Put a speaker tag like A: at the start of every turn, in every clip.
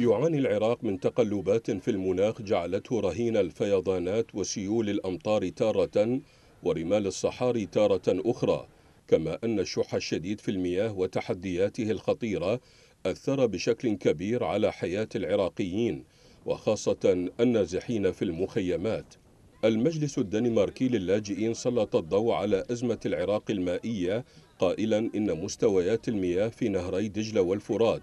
A: يعاني العراق من تقلبات في المناخ جعلته رهين الفيضانات وسيول الأمطار تارة ورمال الصحاري تارة أخرى كما أن الشح الشديد في المياه وتحدياته الخطيرة أثر بشكل كبير على حياة العراقيين وخاصة النازحين في المخيمات المجلس الدنماركي للاجئين سلط الضوء على أزمة العراق المائية قائلا إن مستويات المياه في نهري دجلة والفرات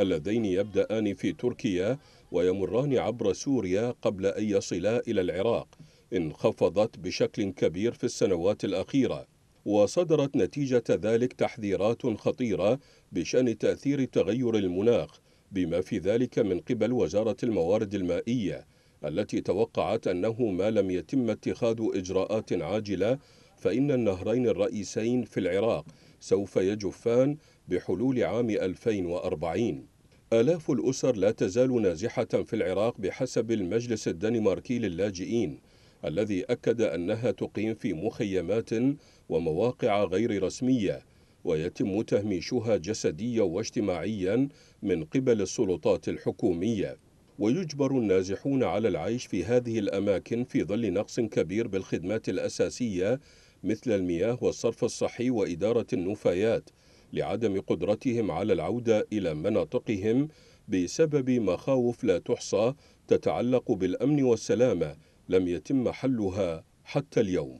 A: اللذين يبدأان في تركيا ويمران عبر سوريا قبل أن يصلا إلى العراق انخفضت بشكل كبير في السنوات الأخيرة وصدرت نتيجة ذلك تحذيرات خطيرة بشأن تأثير تغير المناخ بما في ذلك من قبل وزارة الموارد المائية التي توقعت أنه ما لم يتم اتخاذ إجراءات عاجلة فإن النهرين الرئيسين في العراق سوف يجفان بحلول عام 2040 آلاف الأسر لا تزال نازحة في العراق بحسب المجلس الدنماركي للاجئين الذي أكد أنها تقيم في مخيمات ومواقع غير رسمية ويتم تهميشها جسديا واجتماعيا من قبل السلطات الحكومية ويجبر النازحون على العيش في هذه الأماكن في ظل نقص كبير بالخدمات الأساسية مثل المياه والصرف الصحي وإدارة النفايات لعدم قدرتهم على العودة إلى مناطقهم بسبب مخاوف لا تحصى تتعلق بالأمن والسلامة لم يتم حلها حتى اليوم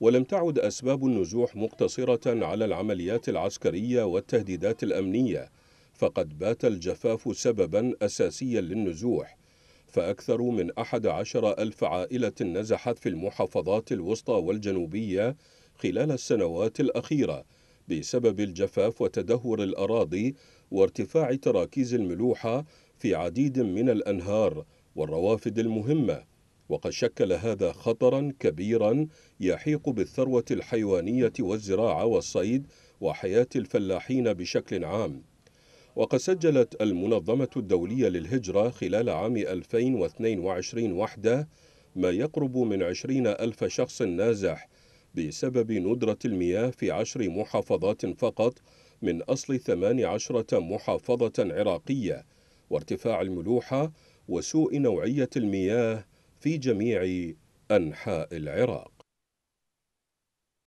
A: ولم تعد أسباب النزوح مقتصرة على العمليات العسكرية والتهديدات الأمنية فقد بات الجفاف سببا أساسيا للنزوح فأكثر من أحد عشر ألف عائلة نزحت في المحافظات الوسطى والجنوبية خلال السنوات الأخيرة بسبب الجفاف وتدهور الأراضي وارتفاع تراكيز الملوحة في عديد من الأنهار والروافد المهمة وقد شكل هذا خطرا كبيرا يحيق بالثروة الحيوانية والزراعة والصيد وحياة الفلاحين بشكل عام وقد سجلت المنظمة الدولية للهجرة خلال عام 2022 وحده ما يقرب من 20 ألف شخص نازح بسبب ندرة المياه في عشر محافظات فقط من أصل 18 محافظة عراقية وارتفاع الملوحة وسوء نوعية المياه في جميع أنحاء العراق